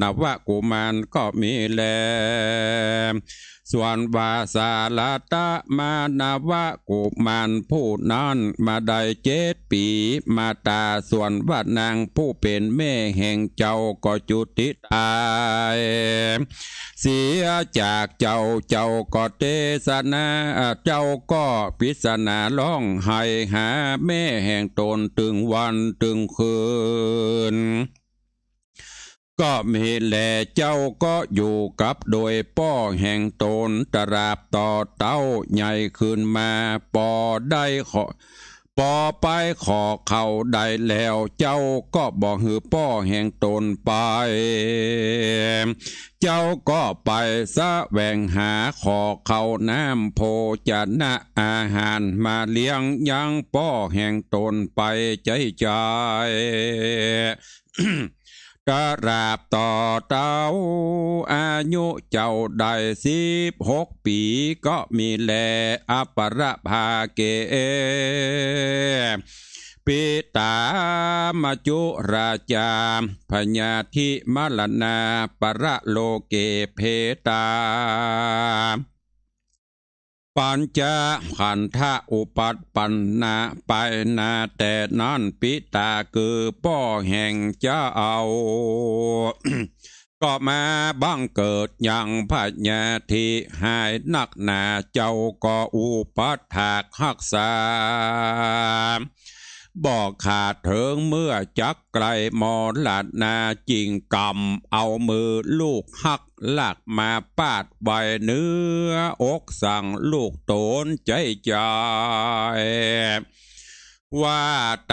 นาวะกุมารก็มีแลส่วนวาสาลาตะมานาวะกุมารผู้นั้นมาได้เจ็ดปีมาตาส่วนว่านางผู้เป็นแม่แห่งเจ้าก็จุติตาย เสียจากเจ้าเจ้าก็เทศนาเจ้าก็พิศนาล่องให้หาแม่แห่งตนตึงวันตึงคืนก็มีแลเจ้าก็อยู่กับโดยป้อแห่งตนตราบต่อเต้าใหญ่ขึ้นมาปอได้ขอ ปอไปขอเขาได้แล้ว เจ้าก็บอกหือป้อแห่งตนไป เจ้าก็ไปสะแวงหาขอเขาน้ำโพจะนะอาหารมาเลี้ยงยังป้อแห่งตนไปใจใจกราบต่อเต้าอายุเจ้าได้สิบหกปีก็มีแลอปรภาเกปิตามจุราชาพญาธิมลนาปรโลเกเพตาปัญจขันธะอุปัตปันนาไปนาแต่นั่นปิตาคือพ่อแห่งเจ้าเอา ก็มาบังเกิดอย่างพระญาทิหายนักหนาเจ้าก็อุปัถากหักษาบอกขาดเถิงเมื่อจักไกลมอลาดนาจิงกำเอามือลูกหักลากมาปาดใบเนื้ออกสั่งลูกโตนใจใจว่า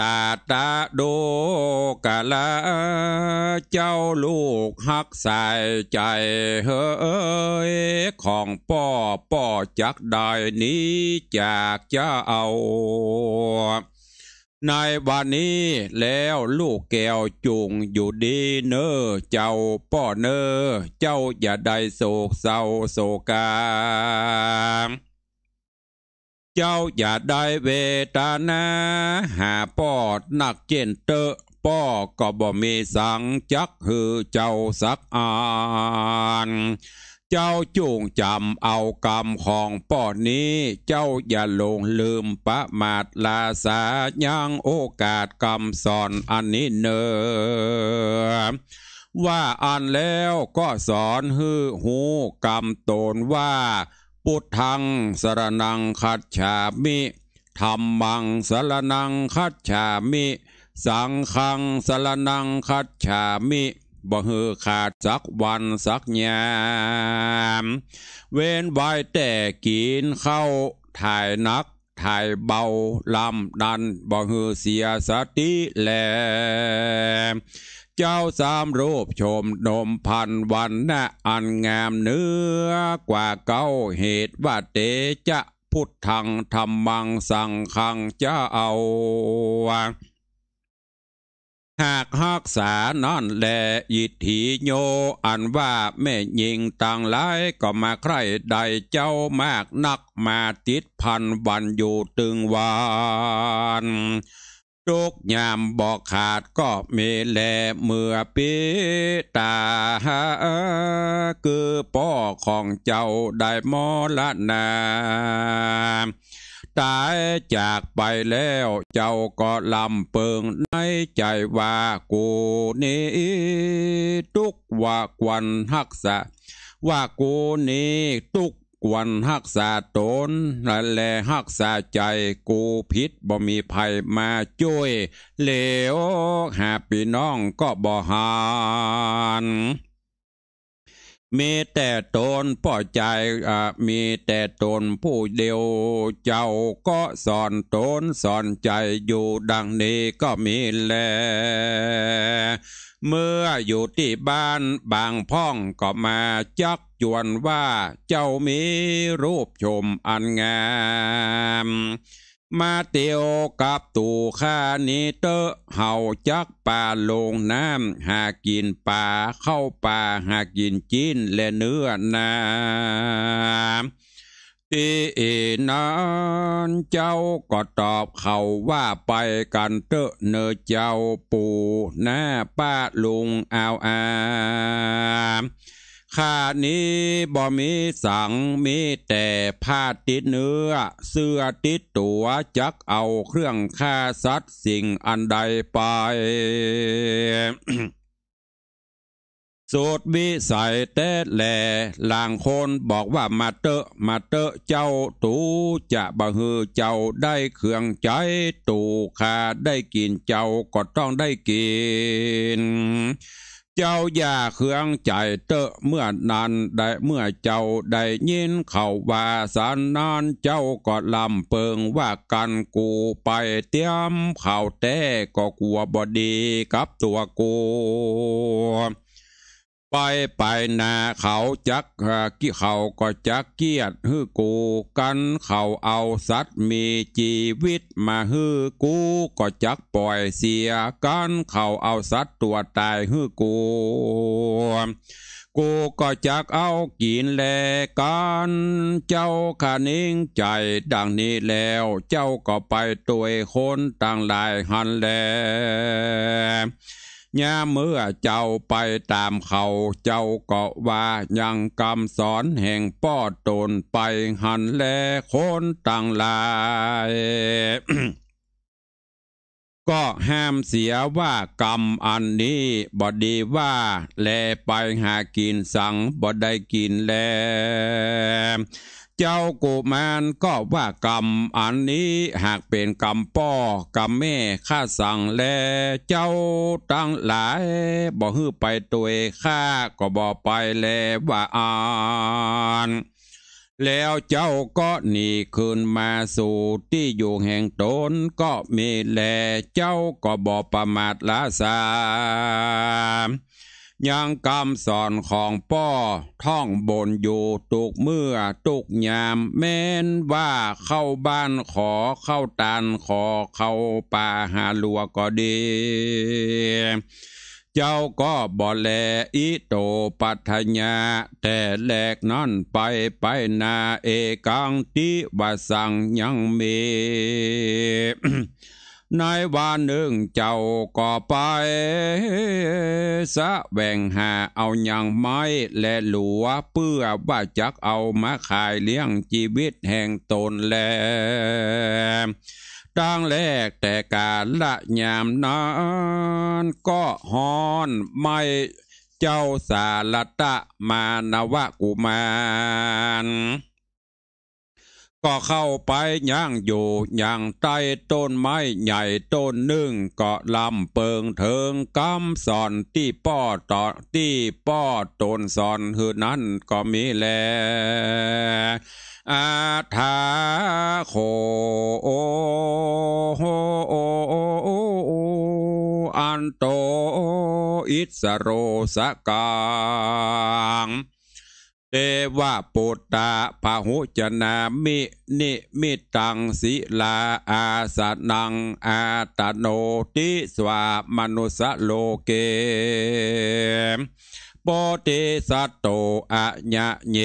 ตาตาโดกะละเจ้าลูกหักใส่ใจเฮ้ยของป่อป่อจักได้นี้จากจะเอาในบันนี้แล้วลูกแก้วจุงอยู่ดีเนอเจ้าป่อเนอเจ้าอย่าได้โศกเศร้าโศกา เจ้าอย่าได้เวตานาหาปอดหนักเจนเตอป่อก็บ่มีสัง จักหือเจ้าสักอานจ้าจูงจำเอากรรมของป้อนนี้เจ้าอย่าลงลืมประมาทลาสายังโอกาสกรรมสอนอันนี้เนอว่าอันแล้วก็สอนฮือหูกรรมตนว่าปุถังสรนังคัดฉามิธรรมังสรนังคัดฉามิ สังฆังสรนังคัดฉามิบ่หฮือขาดสักวันสักยามเว้นไว้แต่กินเข้าถ่ายนักถ่ายเบาลำดันบ่ฮือเสียสติแลเจ้าสามรูปชมดมพันวันนะอันงามเนื้อกว่าเก้าเหตุว่าเตจะพุทธังธรรมังสังขังจะเอาหากฮักษานอนแลยิถีโย อันว่าแม่ยิงต่างหลายก็มาใครใดเจ้ามากนักมาติดพันวันอยู่ตึงวันทุกยามบอกขาดก็มีแลเมื่อปีตาคือพ่อของเจ้าได้มรณาตายจากไปแล้วเจ้าก็ลำเปิงในใจว่ากูนี้ทุกว่าควันหักษาว่ากูนี้ทุกวันหักษาตนและหักษาใจกูพิษบ่มีภัยมาช่วยเหลวหาพี่น้องก็บ่หานมีแต่ตนพ่อใจอ่มีแต่ตนผู้เดียวเจ้าก็สอนตนสอนใจอยู่ดังนี้ก็มีแลเมื่ออยู่ที่บ้านบางพ่องก็มาจักจวนว่าเจ้ามีรูปชมอันงามมาเตียวกับตู่ข้านิ้เตอเห่าจักป่าลงน้ำหากินป่าเข้าป่าหากินจีนและเนื้อนาตีนั้นเจ้าก็ตอบเขาว่าไปกันเตอะเนเจ้าปู่หน้าป้าลุงเอาอาข้านี้บ่มีสังมีแต่ผ้าติดเนื้อ เสื้อติดตัว จักเอาเครื่องค่าสัตว์สิ่งอันใดไปสูตรวิสัยแต่แหล่ลางคนบอกว่ามาเตอมาเตอเจ้าตูจะบะฮือเจ้าได้เครื่องใจ ตูขาได้กินเจ้า ก็ต้องได้กินเจ้าอย่าเคืองใจเตอะเมื่อนานได้เมื่อเจ้าได้ยินเขาว่าสานนานเจ้าก็ลำเปิงว่ากันกูไปเตรียมข่าวแต่ก็กลัวบอดีกับตัวกูไปไปนาเขาจักกี้เขาก็จักเกียดฮือกู กันเขาเอาสัตว์มีชีวิตมาฮือกูก็จักปล่อยเสียกันเขาเอาสัตว์ตัวตายฮือกู กูก็จักเอากินแลกันเจ้าขานิ่งใจ ดังนี้แล้ว เจ้าก็ไปตัวคนต่างหลายหันแลยาเมื่อเจ้าไปตามเขาเจ้าก็ว่ายังกำสอนแห่งป้อตนไปหันแลคนต่างหลาย ก็ห้ามเสียว่า กรรมอันนี้บอดีว่า แลไปหากินสังบอได้กินแลเจ้ากแมนก็ว่ากรรมอันนี้หากเป็นกรรมป่อกรรมแม่ข้าสั่งแลเจ้าตั้งหลายบ่ฮื้อไปตัวข้าก็บ่ไปแลว่าอาน แล้วเจ้าก็หนีคืนมาสู่ที่อยู่แห่งตนก็มีแลเจ้าก็บอกประมาทละสามยังกำสอนของป้อท่องบนอยู่ตุกเมื่อตุกยามแม้นว่าเข้าบ้านขอเข้าตานขอเข้าป่าหาลัวก็ดี เจ้าก็บ่แลอิโตปัทญา แต่แหลกนั่นไปไปนาเอกังติวาสังยังมีในวันหนึ่งเจ้าก็ไป สะแบ่งหาเอาอยัางไม้และหลัวเพื่อว่าจักเอามาขายเลี้ยงชีวิตแห่งตนแลตั้งแรกแต่การละยามนั้นก็ฮอนไม่เจ้าสารตะมานวะกุมารก็เข้าไปย่างอยู่ย่างใต้ต้นไม้ใหญ่ต้นหนึ่ง ก็ลำเปิงเถิงกำสอนที่ป้อ ต่อที่ป้อ ต้นสอนหือนั้นก็มีแลอาถาโคอันโตอิสโรสกางเทวะปุตตาพาหุจนามิ นิมิตังศิลาอาสนังอาตโนติสวามนุสโลเกปติสัตโตอะญะเย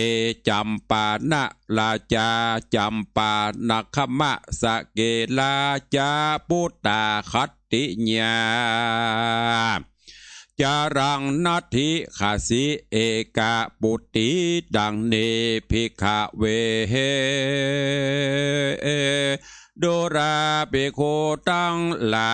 จัมปานะลาจาจัมปานะขมะสะเกลาจาปุตตาคัตติญาจารังนาทิขาสิเอกาปุติ ดังเนพิกาเว โดราเปโคตังลา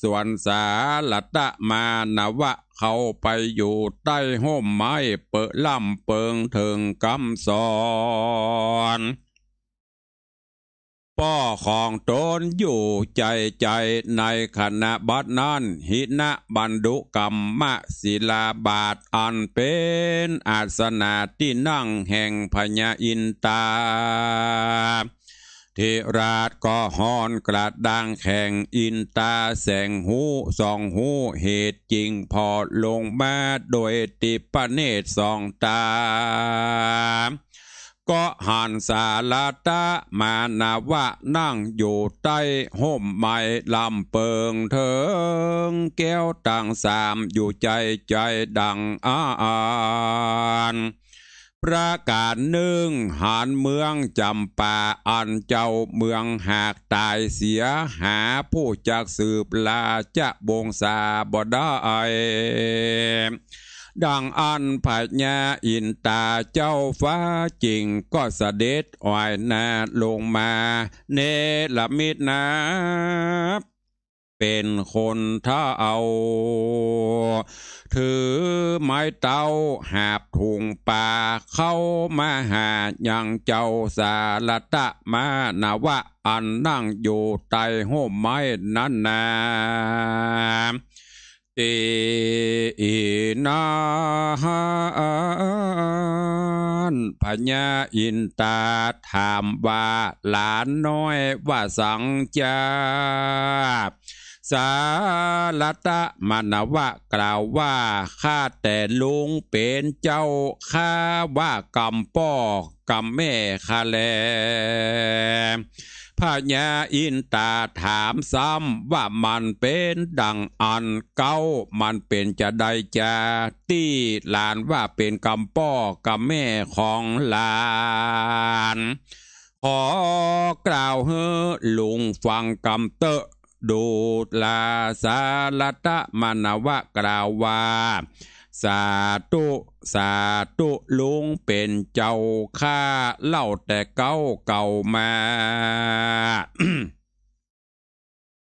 ส่วนสาลตะมานวะ เข้าไปอยู่ใต้ห้มไม้เปิดล่ำเปิงถึงกำสอนป้อของตนอยู่ใจใจในขณะบัดนั้นหินะบันดุกรรมะศิลาบาทอันเป็น อาสนะที่นั่งแห่งพญาอินตาเทราชก็ฮอนกระดังแข่งอินตาแสงหูสองหูเหตุจริงพอลงมาโดยติปเนตสองตาก็หันสาลาตะมานาวะ นั่งอยู่ใต้ห่มไม้ลำเปิงเถิง แก้วต่างสามอยู่ใจใจดังออานประกาศหนึ่งหานเมืองจำปาอันเจ้าเมือง หากตายเสียหาผู้จากสืบลาจะบงสาบดได้ดังอันผาญาอินตาเจ้าฟ้าจริงก็เสด็จอ่อยนาลงมา เนลมิตนา เป็นคนถ้าเอา ถือไม้เตาหาบถุงป่าเข้ามาหาอย่างเจ้าสารตะมานาวะ อันนั่งอยู่ใต้ห่มไม้นั้นนาะตินะพญาอินตาถามว่า หลานน้อยว่าสังจาสาลตะมนวะกล่าวว่า ข้าแต่ลุงเป็นเจ้าข้าว่ากำป้อกำแม่ข้าแลพญาอินตาถามซ้ำว่ามันเป็นดังอันเก้ามันเป็นจะใดจะตีหลานว่าเป็นกำป้อกำแม่ของหลาน ขอกล่าวเฮอลุงฟังกำเตะ ดูลาสาลตะมนาวะกล่าวว่าสาธุสาธุลุงเป็นเจ้าข้า เล่าแต่เก่าเก่ามา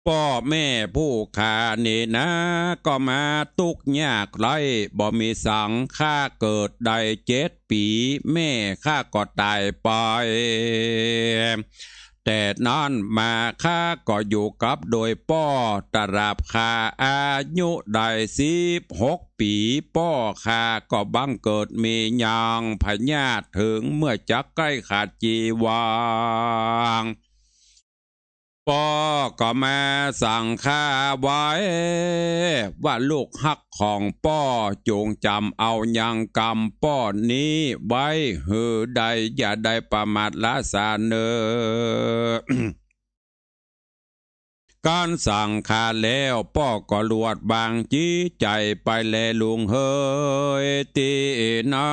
พ่อแม่ผู้ขาเนนะก็มาตุกยากไรบ่มีสังข้าเกิดใดเจ็ดปี แม่ข้าก็ตายไปแต่นอนมาข้าก็อยู่กับโดยป้อตราบคาอายุได้สิบหกปีป้อคาก็บังเกิดมียางพญาถึงเมื่อจะใกล้ขาดจีวางปอก็มาสั่งข้าไว้ ว่าลูกฮักของป้อจงจำเอายังกรรมป้อนี้ไว้เฮือใด อย่าได้ประมาทละสาเนอการสั่งขาแล้วป่อก็ลวดบางจีใจไปแลลุงเฮยตีนอ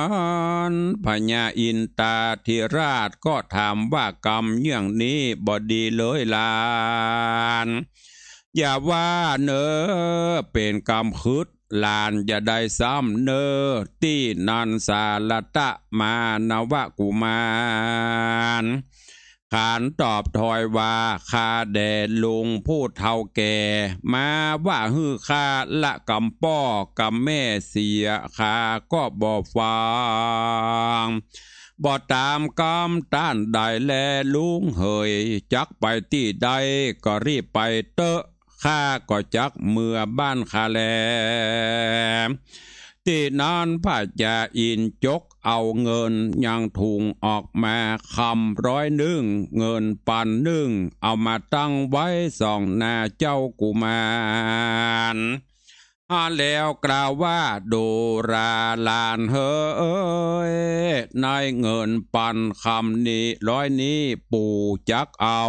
นพญาอินตาธิราชก็ถามว่า กรรมเยื่องนี้บอดีเลยลาน อย่าว่าเนอเป็นกรรมคืดลานอย่าได้ซ้ำเนอที่นันสาลตะมานวะกุมารขานตอบถอยว่าคาเดนลุงพูดเท่าแก่ มาว่าฮือคาละกำป้อกำแม่เสียคาก็บอกฟังบกตามกำต้านได้แลลุงเหยจักไปที่ใดก็รีบไปเตอะข้าก็จักเมื่อบ้านคาแลที่น้นพระจ้าอินจกเอาเงินยังถุงออกมาคำร้อยหนึ่งเงินปันหนึ่งเอามาตั้งไว้สองนาเจ้ากุมารฮาแล้วกล่าวว่าดูราลานเฮ้ยในเงินปันคำนี้ร้อยนี้ปู่จักเอา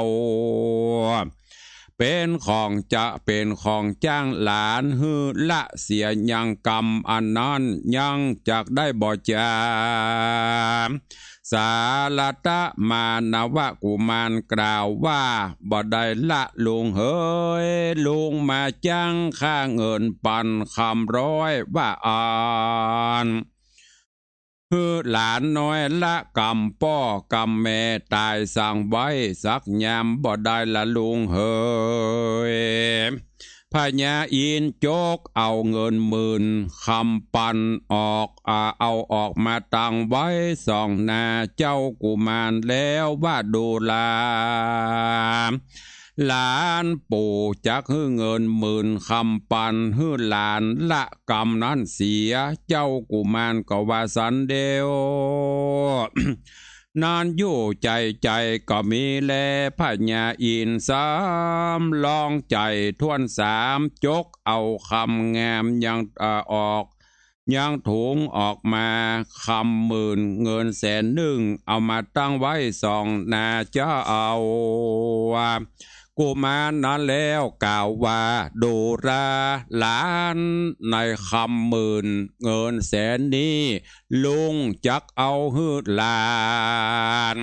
เป็นของจะเป็นของจ้างหลานฮือละเสียยังกรรมอันนั้นยังจากได้บ่จาสารตะมานวะกุมารกล่าวว่าบ่ได้ละลุงเฮยลุงมาจ้างค่าเงินปันคำร้อยว่าอ่านคือหลานน้อยละกำป้อกำแม่ตายสั่งไว้สักยามบ่ได้ละลุงเฮยพญาอินโจกเอาเงินหมื่นคำปันออกอาเอาออกมาตั้งไว้สองนาเจ้ากุมารแล้วว่าดูลาหลานปู่จักฮื้อเงินหมื่นคำปันฮื้อหลานละกรรมนั้นเสียเจ้ากุมารกวาสันเดียวนานอยู่ใจใจก็มีแลพญาอินสามลองใจท่วนสามจกเอาคำงามยังออก ยังถุงออกมาคำหมื่นเงินแสนหนึ่ง เอามาตั้งไว้สองนาจะเอากุมารนั้นแล้วกล่าวว่าดูราล้านในคำหมื่น เงินแสนนี้ ลุงจักเอาหืดหลาน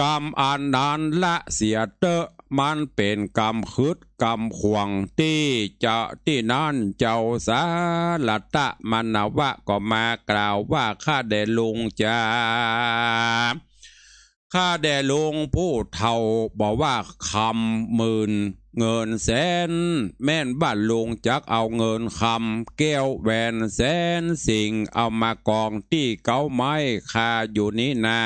กรรมอันนั้นละเสียเตอมันเป็นกรรมคืดกรรมขวงที่จะที่นั่นเจ้าสาละตะมันาวะ ก็มากล่าวว่าข้าเดลุงจ้าข้าแด่ลงผู้เท่าบอกว่าคำหมื่นเงินแสนแม่นบ้านลงจักเอาเงินคำแก้วแหวนแสนสิ่งเอามากองที่เก้าไม้ข้าอยู่นี่นา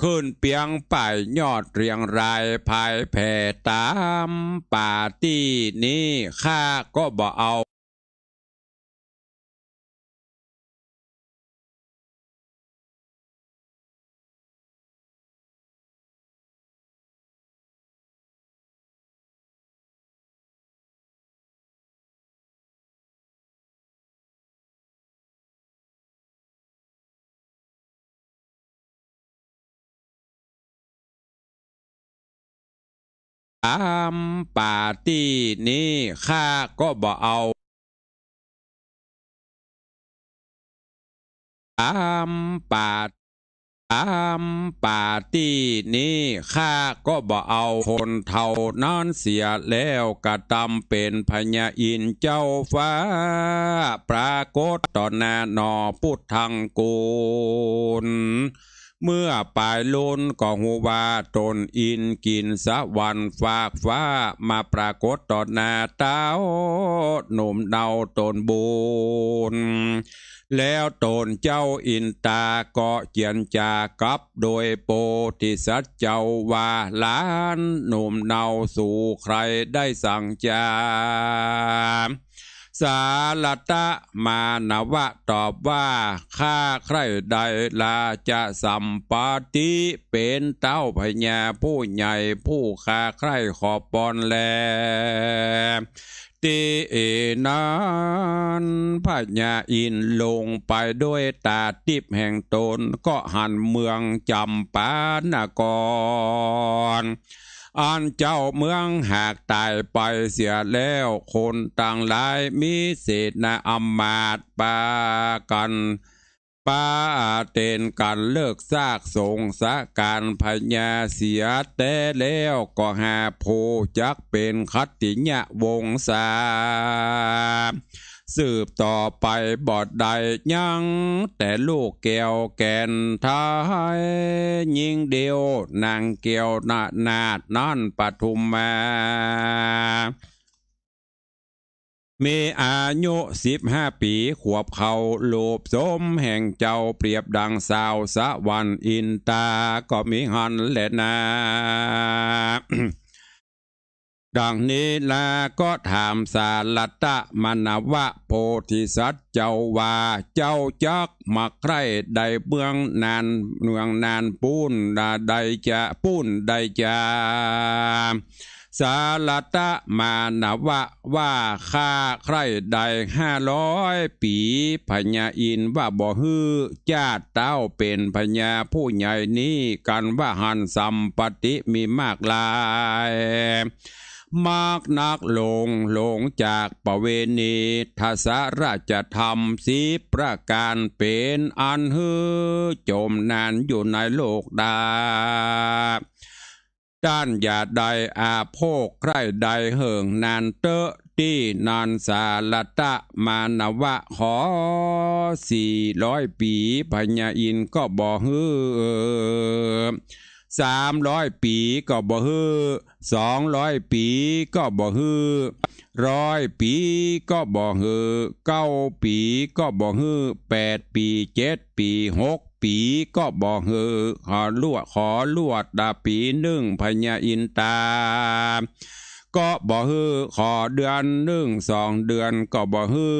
ขึ้นเปียงป่าย ยอดเรียงรายภายแผ่ตาม ป่าที่นี้ข้าก็บ่เอาอามปาตีนี้ข้าก็บ่เอาอามปาอามปาตีนี้ข้าก็บ่เอา คนเท่านั้นเสียแล้วกระทำเป็นพญาอินเจ้าฟ้า ปรากฏต่อหน้านอพุทธังกูลเมื่อปลายลุนก็หัวาตนอินกินสะวันฝากฟ้า มาปรากฏต่อหน้าเต้า หนุ่มเดาตนบุญแล้วตนเจ้าอินตาก็เจียนจากับโดยโปติสัตเจ้าว่าล้านหนุ่มเนาสู่ใครได้สั่งจามสาลตะมานวะตอบว่า ข้าใครใดลาจะสัมปาติเป็นเต้าพญาผู้ใหญ่ผู้ข้าใครขอบปอนแลตีเอนั้นพระญาอินลงไปด้วยตาติบแห่งตนก็หันเมืองจำปานกรอันเจ้าเมืองหากตายไปเสียแล้วคนต่างหลายมีเศษนาอำมาตปากันปาเตนกันเลิกซากสงสะการพญาเสียแต่แล้ว ก็หาโพจักเป็นคัติญะวงสาสืบต่อไปบอดใดยังแต่ลูกเกี่วแกนท้ายยิงเดียว นางเกี่ยวนานาดนั่นปฐุมมามีอายุสิบห้าปีขวบเขาโลบสม แห่งเจ้าเปรียบดังสาวสะวันอินตาก็มีหันแหละนาดังนี้แลก็ถามสารลตะมนาวะโพธิสัตว์เจ้าว่าเจ้าจักมาใครใดเบื้องนานเมืองนานปูนดาใดจะปูนใดจะสารตะมานวะว่าข้าใครใดห้าร้อยปีพญาอินว่าบ่ฮือ้าเต้าเป็นพญาผู้ใหญ่นี้กันว่าหันสัมปติมีมากลายมากนักหลงหลงจากประเวณีทัศราชธรรมสีประการเป็นอันฮือจมนานอยู่ในโลกดาด้านอย่าใดอาโภคใครใดเหิงนานเตอะตี่นานสาลตะมานวะขอสี่ร้อยปีพญาอินก็บอกฮือสามร้อยปีก็บ่ฮือสองร้อยปีก็บ่ฮือร้อยปี ก็บ่ฮือเก้าปี ก็บ่ฮือแปดปีเจ็ดปีหกปี ก็บ่ฮือขอลวดขอลวดดาปีหนึ่งพญาอินตา ก็บ่ฮือขอเดือนหนึ่งสองเดือนก็บ่ฮือ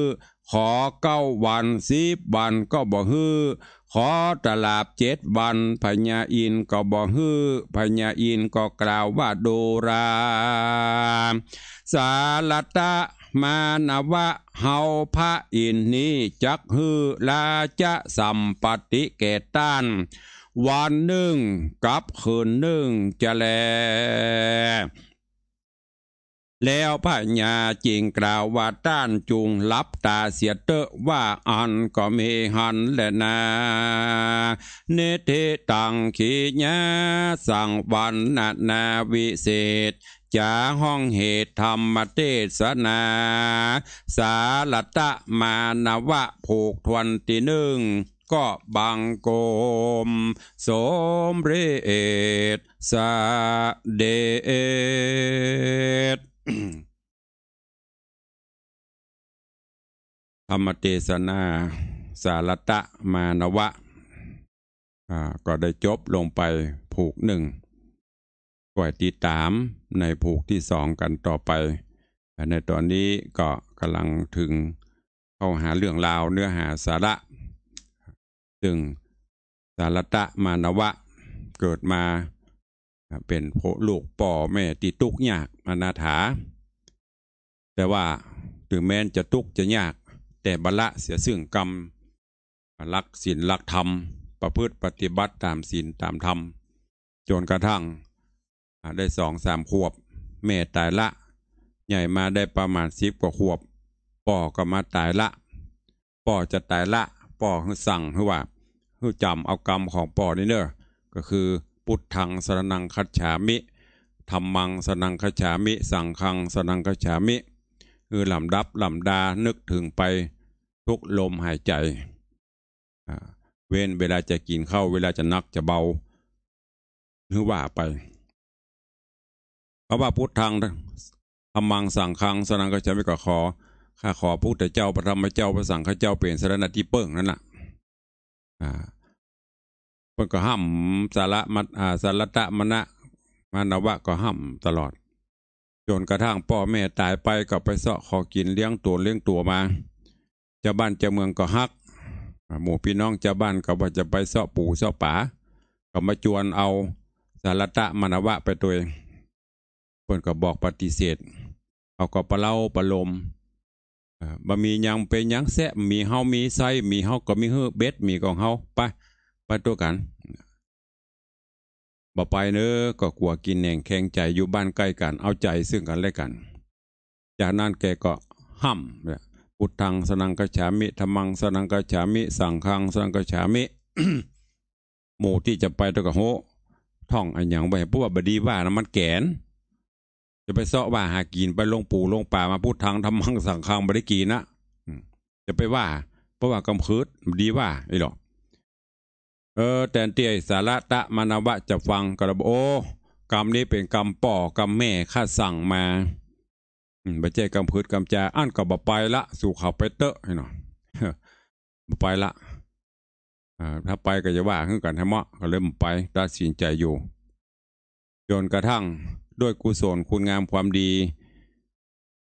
ขอเก้าวันสิบวันก็บ่ฮือขอตลาบเจ็ดวัน พญาอินก็บอกฮือพญาอินก็กล่าวว่าโดรา สาลตะมานวะเฮาพระอินนี้จักฮือลาจะสัมปติเกตันวันหนึ่งกับคืนหนึ่งจะแลแล้วพระญาจิงกล่าวว่าต้านจุง ลับตาเสียเตอะว่าอันก็มีหันแลนา เนธิตังขีญา สั่งวันนานาวิเศษจาห้องเหตุธรรมเทศนา สาลตะมานวะผูกทวนตีหนึ่งก็บังโกมสมเรศสเดชธรรมเทศนา สารตะมานวะก็ได้จบลงไปผูกหนึ่งก่อยติดตามในผูกที่สองกันต่อไป ในตอนนี้ก็กำลังถึงเข้าหาเรื่องราวเนื้อหาสาระถึงสารตะมานวะเกิดมาเป็นลูกป่อแม่ติตุกยากอนาถาแต่ว่าถึงแม้จะทุกข์จะยากแต่บละเสียซึ่งกรรมรักศีลรักธรรม ประพฤติปฏิบัติตามศีลตามธรรมจนกระทั่งได้สองสามขวบ แม่ตายละ ใหญ่มาได้ประมาณสิบกว่าขวบป่อก็มาตายละ ป่อจะตายละ ป่อสั่งให้ว่าให้จำเอากรรมของป่อนี่เนอะก็คือพุทธังสนังคัจฉามิธรรมังสนังคัจฉามิสังคังสนังคัจฉามิ คือลำดับลำดานึกถึงไปทุกลมหายใจเว้นเวลาจะกินเข้าเวลาจะนักจะเบาหรือว่าไปพระว่าพุทธังธรรมังสังคังสนังคัจฉามิก็ขอ ข้าขอพุทธเจ้าพระธรรมเจ้าพระสังฆเจ้าเปลี่ยนสรณะที่เปิ่งนั่นแหละมันก็ห้ำสาระมัดอาสารตะมณะมานวะก็ห้ำตลอด จนกระทั่งพ่อแม่ตายไปก็ไปเสาะขอกินเลี้ยงตัวเลี้ยงตัวมา จะบ้านจะเมืองก็ฮัก หมู่พี่น้องจะบ้านก็ว่าจะไปเสาะปู่เสาะป่าก็มาจวนเอาสารตะมณวะไปตัวเพื่อนก็บอกปฏิเสธเอาก็ปลาเล่าปลาลมบะมียังเป็นยังแซะมีเฮา มีไซมีเฮาก็มีเฮือเบ็ดมีของเฮาไปปตัวกันบ่ไปเนอก็กลัวกินแหงแข็งใจอยู่บ้านใกล้กัน เอาใจซึ่งกัน และกัน จากนั้นแกก็ห้ำพุทธังสนังกฉามิธรรมังสนังกฉามิ สังฆังสนังกฉามิหมู่ที่จะไปตัวกับโฮท่องอันอย่างไปพวกบดีว่านะมันแกนจะไปเสาะว่า หากินไปลงปูลงป่ามาพูดทางทำมังสังคังบริกีนะจะไปว่า เพราะว่ากำคืดดีว่าไอ้หรอกเออแต่เตียสาระตะมานวะ จะฟัง กระโอกรรมนี้เป็นกรรม ป่อ กรรม แม่ ข้าสั่งมาบัจเจกรรมพืชกรรมจา อันกับบไปละ สู่เขาไปเตอะให้หน่อยไปละ ถ้าไปก็จะว่าขึ้นกันให้เหมาะ ก็เริ่มไปตัดสินใจอยู่ จนกระทั่งด้วยกุศลคุณงามความดี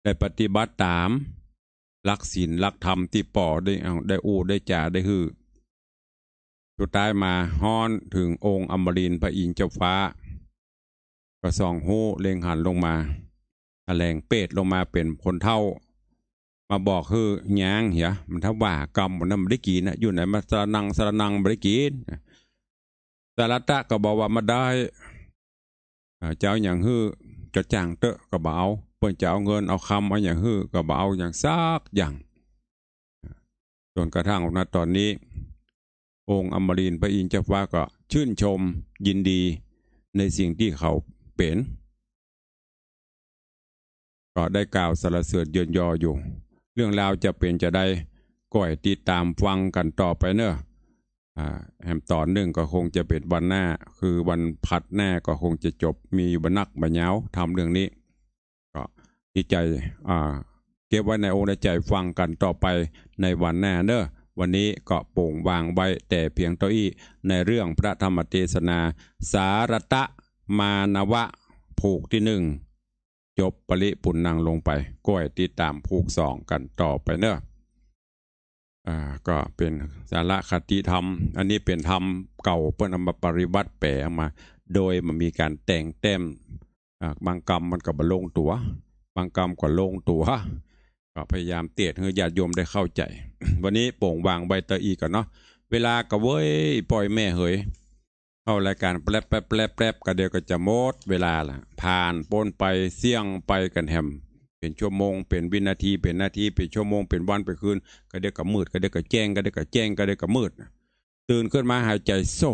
ได้ปฏิบัติตามรักศีลรักธรรมที่ป่อได้ได้อู้ได้จ่าได้ฮือสุดท้ายมาฮ้อนถึงองค์อมรินพระอินเจ้าฟ้าก็ส่องหูเล็งหันลงมาแถลงเปรตลงมาเป็นคนเท่า มาบอกคือยางเหียมันถ้าว่ากรรมมันไม่ได้กินนะอยู่ไหนมาสระนังสระนังไม่ได้กินสารตะก็บอกว่ามาได้เจ้าอย่างฮื้อจะจ้างเตะก็บ่เอาเปิ้นจะเอาเงินเอาคำเอาอย่างฮื้อก็บ่เอาอย่างซากอย่างจนกระทั่งนะตอนนี้องค์อมรินพระอินทร์เจ้าฟ้าก็ชื่นชมยินดีในสิ่งที่เขาเป็น ก็ได้กล่าวสรรเสริญยนยออยู่ เรื่องราวจะเป็นจะได้ก่อยติดตามฟังกันต่อไปเนอะแฮมตอนหนึ่งก็คงจะเป็นวันหน้าคือวันผัดหน้าก็คงจะจบมีบรรณักบรรยาวทำเรื่องนี้ ก็ที่ใจเก็บไว้ในองค์ในใจฟังกันต่อไปในวันหน้าเนอะวันนี้เกาะโป่งวางไว้แต่เพียงเต้าอี้ ในเรื่องพระธรรมเทศนา สารตะมานวะผูกที่หนึ่ง จบปริปุนนางลงไป ก้อยติดตามผูกสองกันต่อไปเนอะอ่าก็เป็นสาระคติธรรม อันนี้เป็นธรรมเก่าเพื่อนำมาปริวัติแปลมา โดยมันมีการแต่งเต็มบางกรรมมันก็บลงตัวบางกรรมก็ลงตัวก็พยายามเตียดให้ญาติโยมได้เข้าใจ วันนี้โป่งวางใบเตยอีก่อนเนาะเวลากระเว้ยปล่อยแม่เหยเข้ารายการแปลบแปลบแปแปก็เดี๋ยวก็จะหมดเวลาล่ะผ่านปนไปเสี่ยงไปกันแฮมเป็นชั่วโมงเป็นวินาทีเป็นนาทีเป็นชั่วโมงเป็นวันเป็นคืนก็เดี๋ยวก็มืด ก็เดี๋ยวก็แจ้งก็เดี๋ยวก็แจ้งก็เดี๋ยวก็มืด ตื่นขึ้นมาหายใจโซ่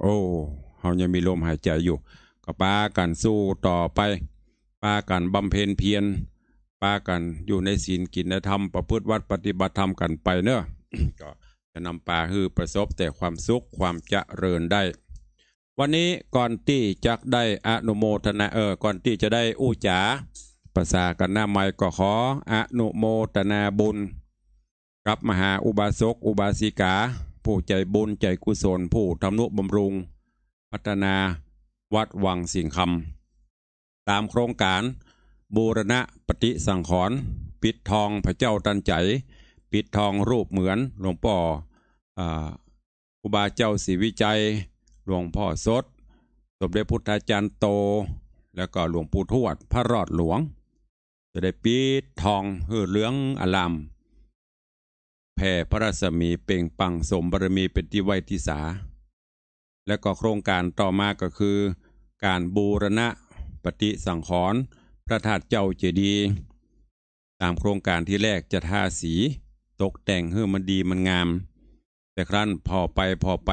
โอ้เฮายังมีลมหายใจอยู่ก็ปากันสู้ต่อไปปากันบำเพ็ญเพียรากันอยู่ในศีลกินธรรมประพฤติวัดปฏิบัติธรรมกันไปเนอะก็จะนำป่าฮือประสบแต่ความสุขความเจริญได้ วันนี้ก่อนที่จะได้อนุโมทนา เออก่อนที่จะได้อู้จ๋าภาษากันหน้าไม่ก็ขออนุโมทนาบุญ กับมหาอุบาสกอุบาสิกา ผู้ใจบุญใจกุศลผู้ทำนุบำรุง พัฒนาวัดวังสิ่งคำตามโครงการบูรณะปฏิสังขรณ์ปิดทองพระเจ้าตันใจ ปิดทองรูปเหมือนหลวงพ่ออุบาเจ้าศรีวิจัยหลวงพ่อสดสมเด็จพุทธาจารย์โตแล้วก็หลวงปู่ทวดพระรอดหลวง จะได้ปิดทองฮือเหลืองอลัมแผ่พระสมีเป่งปังสมบารมีเป็นที่ไว้ที่สาและก็โครงการต่อมาก็คือการบูรณะปฏิสังขรณ์พระธาตุเจ้าเจดีย์ตามโครงการที่แรกจะทาสีตกแต่งเพื่อมันดีมันงาม แต่ครั้นพอไปพอไป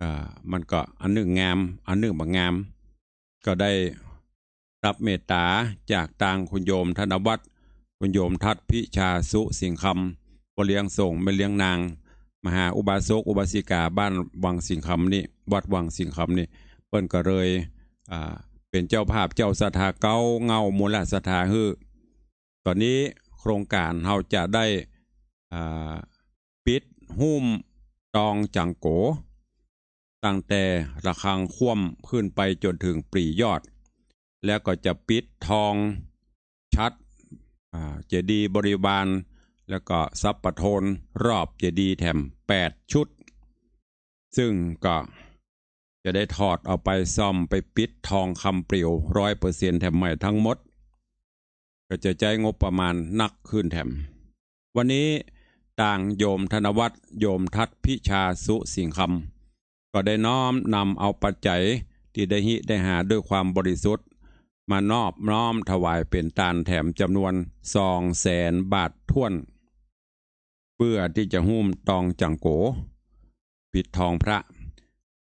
อมันก็อันหนึ่งงาม อันหนึ่งบางงาม ก็ได้รับเมตตาจากทางคุณโยม ธนวัตรคุณโยมทัตพิชาสุสิงคำบเลี้ยงส่งไม่เลี้ยงนางมหาอุบาสกอุบาสิกาบ้านวังสิงคำนี่วัดวังสิงคำนี่ เปิ้นก็เลยอ่าเป็นเจ้าภาพเจ้าสถาเก้าเงามูลสถาฮือตอนนี้โครงการเราจะได้ปิดหุ้มตองจังโก ตั้งแต่ระคังคว่ำขึ้นไปจนถึงปรียอด แล้วก็จะปิดทองชัดเจดีบริบาล แล้วก็ซับปะโทนรอบเจดีแถม8 ชุด ซึ่งก็จะได้ถอดเอาไปซ่อมไปปิดทองคำเปลี่ยวร้อยเปอร์เซ็นต์แถมใหม่ทั้งหมด ก็จะใช้งบประมาณนักขึ้นแถม วันนี้ต่างโยมธนวัตรโยมทัตพิชาสุสิงคำก็ได้น้อมนำเอาปัจจัยที่ได้หิได้หาด้วยความบริสุทธิ์ มานอบน้อมถวายเป็นตานแถมจำนวนสองแสนบาทท่วน เพื่อที่จะหุ้มตองจังโก ปิดทองพระ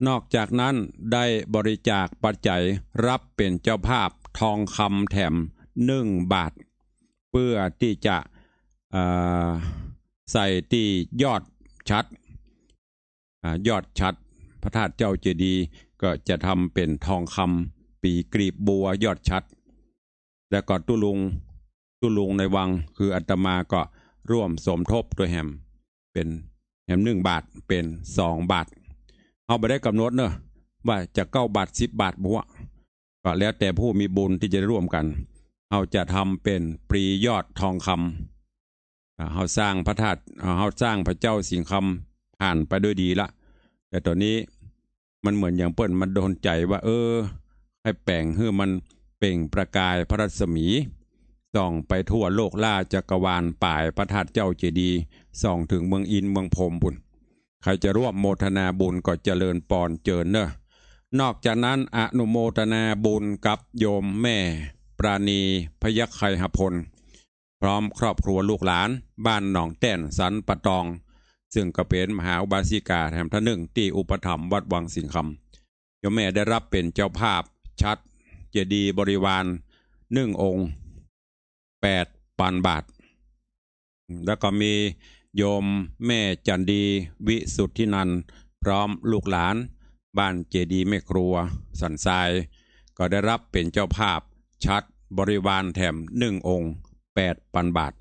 นอกจากนั้นได้บริจาคปัจจัยรับเป็นเจ้าภาพทองคำแถมหนึ่งบาท เพื่อที่จะใส่ที่ยอดชัดอยอดชัดพระธาตุเจ้าเจดีย์ก็จะทำเป็นทองคำปีกรีบบัวยอดชัด และก็ตุลุงตุลุงในวังคืออัตมาก็ร่วมสมทบด้วยแฮมเป็นแฮมหนึ่งบาทเป็นสองบาทเอาไปได้กำหนดเนอะว่าจะเก้าบาทสิบบาทบัวก็แล้วแต่ผู้มีบุญที่จะร่วมกันเอาจะทำเป็นปรียอดทองคำเขาสร้างพระธาตุเขาสร้างพระเจ้าสิงคำ ผ่านไปด้วยดีละแต่ตอนนี้มันเหมือนอย่างเปิ้ลมันโดนใจว่า เออ ให้แป่งเฮือมันเป่งประกายพระรัศมีส่องไปทั่วโลกล่าจักรวาลป่ายพระธาตุเจ้าเจดีส่องถึงเมืองอินเมืองพรมบุญใครจะร่วมโมทนาบุญก็เจริญปอนเจริญเนอะ นอกจากนั้นอนุโมทนาบุญกับโยมแม่ปราณี พยัคไคหพล พร้อมครอบครัวลูกหลานบ้านหนองแต้นสันปะตอง ซึ่งกระเป็นมหาอุบาสิกาแห่งท่านหนึ่ง ที่อุปถัมภ์วัดวังสิงคำโยมแม่ได้รับเป็นเจ้าภาพชัดเจดีบริวารหนึ่งองค์ แปดปันบาท แล้วก็มีโยมแม่จันดีวิสุทธินันพร้อมลูกหลานบ้านเจดีแม่ครัวสันทรายก็ได้รับเป็นเจ้าภาพ ชัดบริวารแถมหนึ่งองค์แปดปันบาท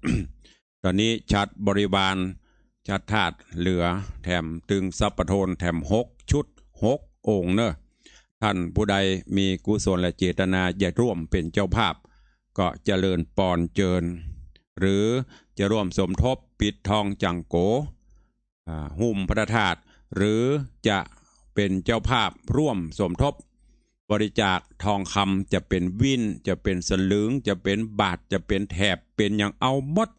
ตอนนี้ชัดบริวารชัดถาดเหลือแถมตึงสัพปโทนแถมหกชุดหกองค์เนอะท่านผู้ใดมีกุศลและเจตนาจะร่วมเป็นเจ้าภาพ ก็เจริญปอนเจริญหรือจะร่วมสมทบปิดทองจังโกหุ่มพระธาตุหรือจะเป็นเจ้าภาพร่วมสมทบ บริจาคทองคำจะเป็นวินจะเป็นสลึงจะเป็นบาท จะเป็นแถบเป็นอย่างเอาหมด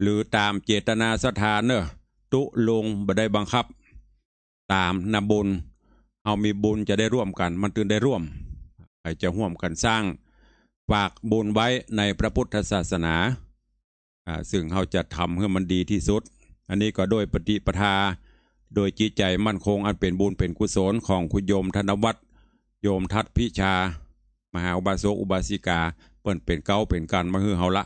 หรือตามเจตนาสถานเนอะตุลงบ่ได้บังคับ ตามนบุญเอามีบุญจะได้ร่วมกันมันตื่นได้ร่วมใครจะห่วมกันสร้างฝากบุญไว้ในพระพุทธศาสนาซึ่งเขาจะทำเพื่อมันดีที่สุด อันนี้ก็โดยปฏิปทา โดยจิตใจมั่นคงอันเป็นบุญเป็นกุศลของคุณโยมธนวัฒน์ โยมทัตพิชา มหาอุบาสกอุบาสิกา เปิ่นเป็นเก้าเป็นการมาฮือเฮาละ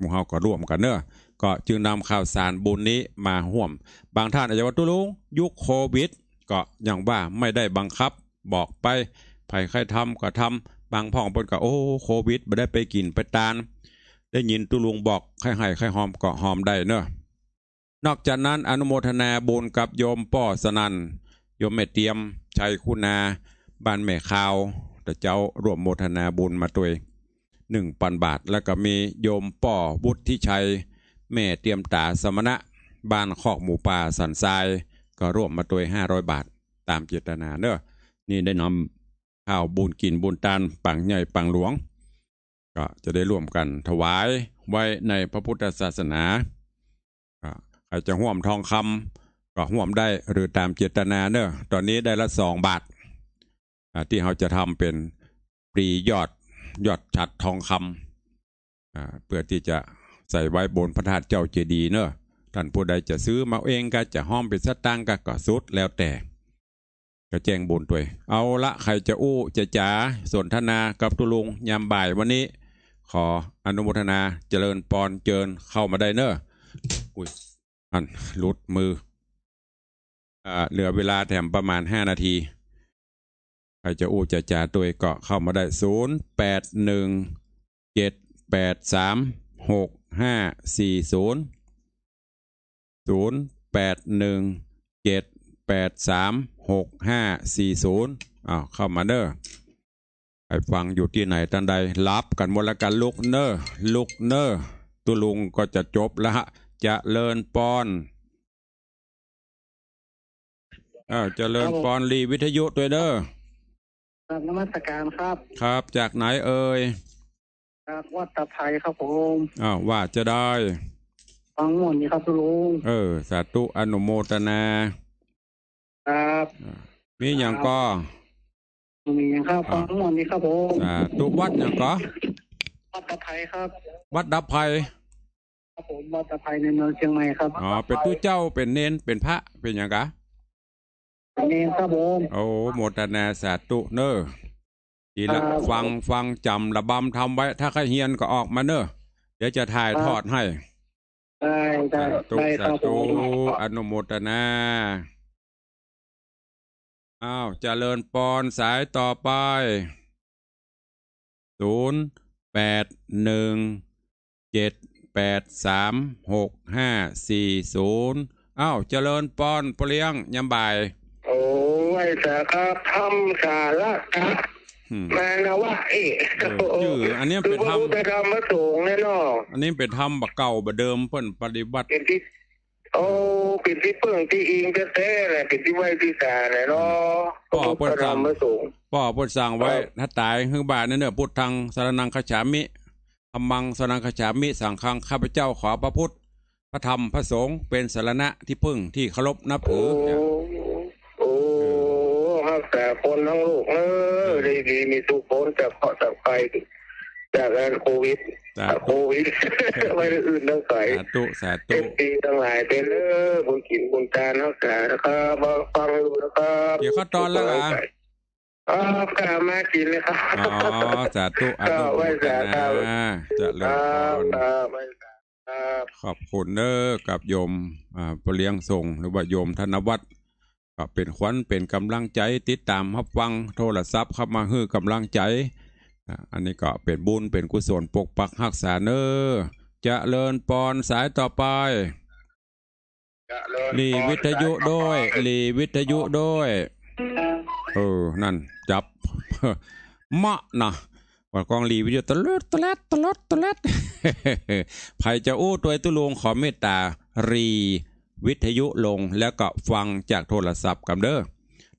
มูเฮาก็ร่วมกันเนออก็จึงนำข่าวสารบุญนี้มาห่วม บางท่านอาจจะว่าตุลุงยุคโควิด ก็อย่างว่าไม่ได้บังคับบอกไปใครใครทำก็ทำ บางพ่องเปิ่นก็โอ้โควิดไม่ได้ไปกินไปตานได้ยินตุลุงบอกใครให้ใครหอม ก็หอมได้เนอะ นอกจากนั้นอนุโมทนาบุญกับโยมป่อสนันโยมแม่เตียม ชัยคุณาบ้านแม่ขาวแต่เจ้าร่วมโมทนาบุญมาตัวหนึ่งพันบาทแล้วก็มีโยมป่อบุตรที่ชัยแม่เตรียมตา สมณะ บ้านคอกหมูป่าสันทราย ก็ร่วมมาตัวห้าร้อยบาท ตามเจตนาเนอะนี่ได้นำข้าวบุญกินบุญตานปังใหญ่ปังหลวงก็จะได้ร่วมกันถวายไว้ในพระพุทธศาสนา ใครจะห่วมทองคำก็ห่วมได้หรือตามเจตนาเนอะตอนนี้ได้ละสองบาทที่เราจะทำเป็นปรียอดยอดฉัดทองคำเพื่อที่จะใส่ไว้บนพระธาตุเจ้าเจดีเนอะท่านผู้ใดจะซื้อมาเองก็จะห้อมเป็นสตางค์ก็สุดแล้วแต่ ก็แจ้งบนตัว เอาละใครจะอู้ จะจ๋าสนทนากับตุลุงยามบ่ายวันนี้ขออนุโมทนาเจริญปอนเจริญเข้ามาได้เนอะอุ้ยอันลุดมืออ่าเหลือเวลาแถมประมาณห้านาที ใครจะอู้จะจ่าตัวเกาะเข้ามาได้ศูนย์แปดหนึ่งเจ็ดแปดสามหกห้าสี่ศูนย์ศูนย์แปดหนึ่งเจ็ดแปดสามหกห้าสี่ศูนย์อ้าวเข้ามาเด้อให้ฟังอยู่ที่ไหนท่านใดรับกันหมดลวกันลุกเนอร์ลุกเนอร์ตุลุงก็จะจบแล้วฮะจะเลินปอนเออจะเลินปอนรีวิทยุตัวเด้อครับนมัสการครับ ครับจากไหนเอ่ยจากวัดตะไคร้ครับผมอ้าวว่าจะได้ฟังหมดนี่ครับุลุง เออสาธุอนุโมทนาครับมีอย่างก็นี่ครับฟังหมดนี้ครับผมอ่าตุวัดเนี่ยก็วัดตะไคร้ครับ วัดดับไพครับผมวัดตะไคร้ในเมืองเชียงใหม่ครับอ๋อเป็นตู้เจ้าเป็นเน้นเป็นพระเป็นอย่างกะเป็นเน้นครับผมโอ้โมตนาสาตุเนอร์ทีละฟังฟังจำระบำทำไว้ ถ้าใครเฮียนก็ออกมาเนอร์เดี๋ยวจะถ่ายทอดให้ได้ได้ตุสาตุอนุโมตนาอ้าวจเจริญปอนสายต่อไปศูนย์แปดหนึ่งเจ็ดแปดสามหกห้าสี่ศูนย์อ้าวเจริญปอนเปลี่ยงยำบ่ายโอ้ยแต่ก็ทำสาระกะแมนะวะเอ๊ะชื่ออันนี้เป็นธรรมเป็นธรรมสูงแน่นอนอันนี้เป็นธรรมบเก่าบบเดิมเพิ่นปฏิบัติเป็นที่โอ้ปิดที่เพิ่งที่อิงจะแท้เลยปิดที่ไว้ที่ตาเลยเนาะพ่อพุทธสั่งพ่อพุทธสั่งไว้ถ้าตายหึงบาทนั่นเนอะพุทธังสารนังขจามิธรรมังสารนังขจามิสังฆังข้าพเจ้าขอพระพุทธ พระธรรมพระสงฆ์เป็นสารณะที่พึ่งที่เคารพนับถือโอ้ฮักแต่คนทั้งโลกเออดีดีมีสุขผลนจากเพราะจากภจากการโควิด โควิดไม่ได้อื่นต้องส่สาธุสาธุเป็นปีตั้งหลายเป็นเออบุญกินบุญการรักษาแล้วก็บาฟังดูแล้วก็เดี๋ยวเขาตอนแล้วอ่ะอ๋อกามากินเลยครับ อ๋อ สาธุอนุโมทนาจะเลิกขอบคุณเนอร์กับโยม อ่าปเลี้ยงส่ง หรือว่าโยมธนวัฒน์ ก็เป็นขวัญเป็นกำลังใจติดตามรับฟังโทรศัพท์เข้ามาฮื้อกำลังใจอันนี้ก็เป็นบุญเป็นกุศลปกปักหักษาเนอ จะเลินปอนสายต่อไปหลีวิทยุด้วยหลีวิทยุด้วย เออ นั่นจับ มะนะว่ากองลีวิทยุตลอดตลอดตลอดตลอดไผ่จะอู้ตัวตุลวงขอเมตตา รีวิทยุลงแล้วก็ฟังจากโทรศัพท์กับเด้อ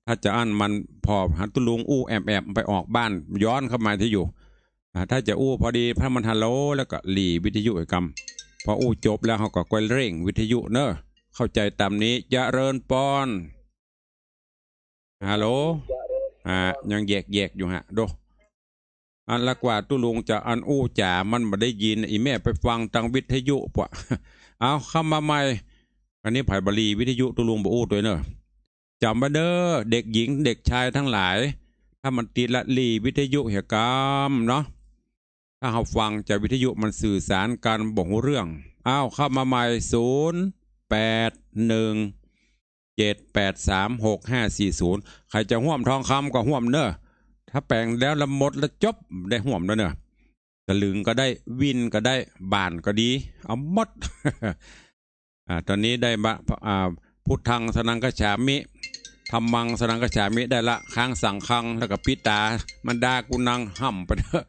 ถ้าจะอั้นมันพอหัดตุลุงอู้แอบแอบไปออกบ้าน ย้อนเข้ามาที่อยู่ถ้าจะอู้พอดีพระมันฮัลโหลแล้วก็หลีวิทยุกรรมพออู้จบแล้วเขาก็กวยเร่งวิทยุเนอะเข้าใจตามนี้จะเริญปอนฮัลโหลอ่ายังแยกแยกอยู่ฮะดูอันละกว่าตุลุงจะอันอู้จ๋ามันมาได้ยินอีแม่ไปฟังทางวิทยุปะเอาคำมาใหม่อันนี้ไผ่บาลีวิทยุตุลุงบอู้ตัวเนอะจำไว้เด้อเด็กหญิงเด็กชายทั้งหลาย ถ้ามันติดละลีวิทยุเหตุกรรมเนาะถ้าเราฟังจากวิทยุมันสื่อสารการบ่งเรื่องอ้าวเข้ามาใหม่ศูนย์แปดหนึ่งเจ็ดแปดสามหกห้าสี่ศูนย์ใครจะห่วมทองคำก็ห่วมเนอะถ้าแปลงแล้วละหมดละจบได้ห่วมแล้วเนอะตะลึงก็ได้วินก็ได้บานก็ดี เอาหมดอ่าตอนนี้ได้มาอ่าพุทธังสนังกระฉามิทำมังสนังกระฉามิได้ละค้างสั่งคังแล้วกับพิตา มันดากุนังห่ำไปเถอะ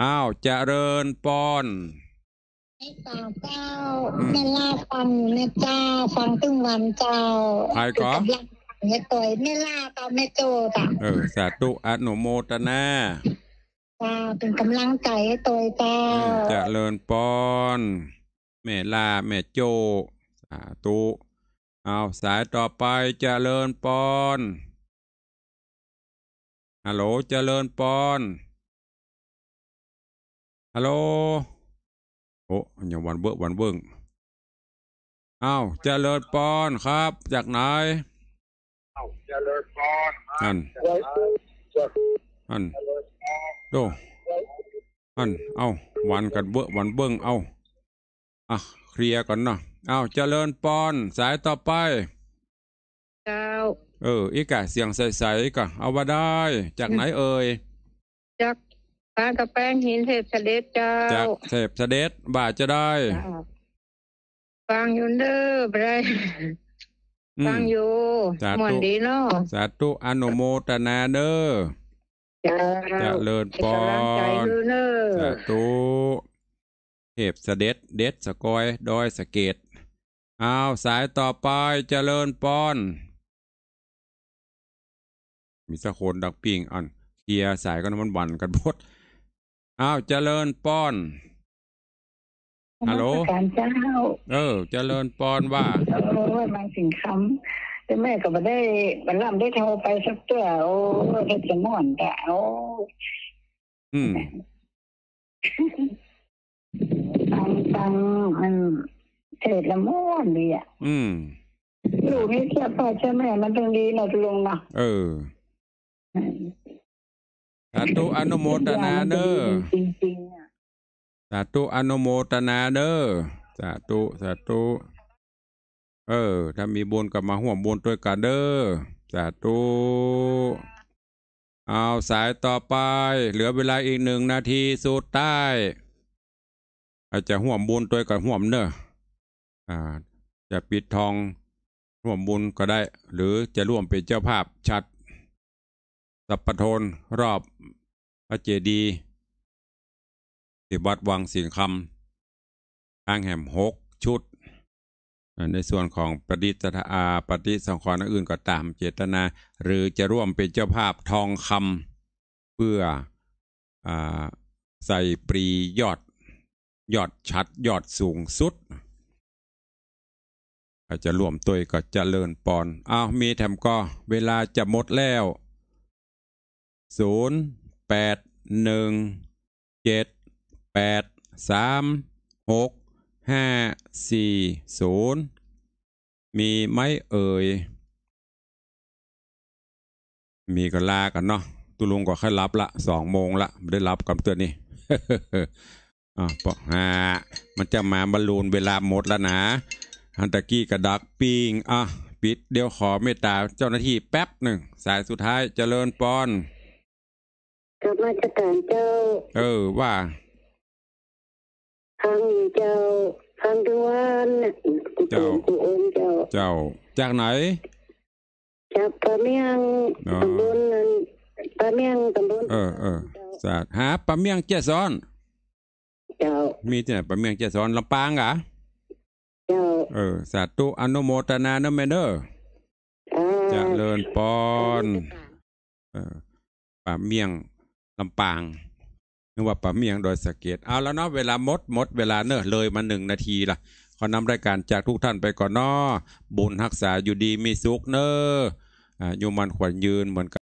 อ้าวจเจริญปอนเจ้าเจ้าแม่ลาฟังนะเจ้าฟังตึ้งวันเจ้าใครก็เนี่ยตัวแม่ลาตอนแม่โจจ้ะเออสาธุอนุโมตนาจ้าเป็นกำลังใจให้ตัวเจ้าจเริญปอนแม่ลาแม่โจสาธุเอาสายต่อไปจเจริญปอน ฮัลโหลเจริญปอน ฮัลโหล โอ้ยังวันเบิ้งวันเบิ้งอ้าวเจริญปอนครับ จากไหน อ้าวเจริญปอนอันอันโดอัน เอาวันกันเบิ้งวันเบิ้งเอา อ่ะ เคลียร์ก่อนเนาะเอาเจริญปอน สายต่อไป เจ้าเออ อีกะ เสียงใสๆกะ เอาว่าได้ จากไหนเอ่ยจากตาตะแป้งหินเทพเสด็จเจ้าจากเทพเสด็จบาทจะได้ฟังอยู่เด้อไปฟังอยู่สมอนดีเนาะสาธุอนุโมตนาเด้อจะเลิญปอนสาธุเทพเสด็จเด็ดสกอยดอยสเกตอาสายต่อไปเจริญปอน มีสะโคนดักปิงอันเกียสายก็น้มันบันกันพดอ้าวเจริญป้อนฮัลโหลการเจ้าเออ เจริญป้อนว่าเออม่สิงคำแต่แม่ก็มาได้บรรลัมได้โทรไปสักตัวโอ้เด็กจะม่อนแต่โอ้อืมตังตังมันเศษดละม่อนดีอ่ะอืมลูกนี่เทียบพ่อเช่ไแม่มันตรงดีนะลุงนะเออ สาธุอนุโมทนาเนอร์สาธุอนุโมทนาเอรอสาธุสาธุเออ ถ้ามีบุญกับมาห่วมบุญด้วยกันเด้อ สาธุเอาสายต่อไป เหลือเวลาอีกหนึ่งนาทีสุดท้ายอาจจะห่วมบุญตัวกันห่วมเนอ์จะปิดทองร่วมบุญก็ได้หรือจะร่วมเป็นเจ้าภาพชัดสัปโทนรอบพระเจดีย์ที่วัดวังสิงคำทางแห่มหกชุด ในส่วนของปฏิสอาปฏิสังขรณ์อื่นก็ตามเจตนาหรือจะร่วมเป็นเจ้าภาพทองคำเพื่ออใส่ปรียอดยอดชัดยอดสูงสุด็จะรวมตัวก็จะเลินปอนอ้าวมีแถมก็ เวลาจะหมดแล้วศูนย์แปดหนึ่งเจ็ดแปดสามหกห้าสี่ศูนย์มีไหมเอ่ย มีก็ลา กันเนาะ ตุลุงก็ค่อยรับละสองโมงละ ไม่ได้รับกับเตือนนี่อ่ะปะฮะมันจะมาบรรลูนเวลาหมดแล้วนะฮันตะกี้กระดักปิงอ่ะปิดเดี๋ยวขอเมตตาเจ้าหน้าที่แป๊บหนึ่งสายสุดท้ายจเจริญปอนกับมาจรการเจ้า เออ ว่าฟังเจ้าฟังดูวันเจ้ากูโอเจ้าเจ้าจากไหนจากปะเมียงตำบลปะเมียงตำบลเออเออสาดหาปะเมียงเจ้าซ้อน เจ้ามีที่ไหนปะเมียงเจ้าซ้อนลำปางเหรอจ้าเออ สาธุอนุโมทนาเนอะแม่เน้อเจลิญปอน เออป่าเมียงลำปาง นึกว่าป่าเมียงโดยสะเก็ดเอาแล้วเนาะ เวลาหมดหมดเวลาเนอะเลยมาหนึ่งนาทีละขอนำรายการจากทุกท่านไปก่อนเนาะบุญรักษาอยู่ดีมีสุขเนอะอายมันขวัญยืนเหมือนกัน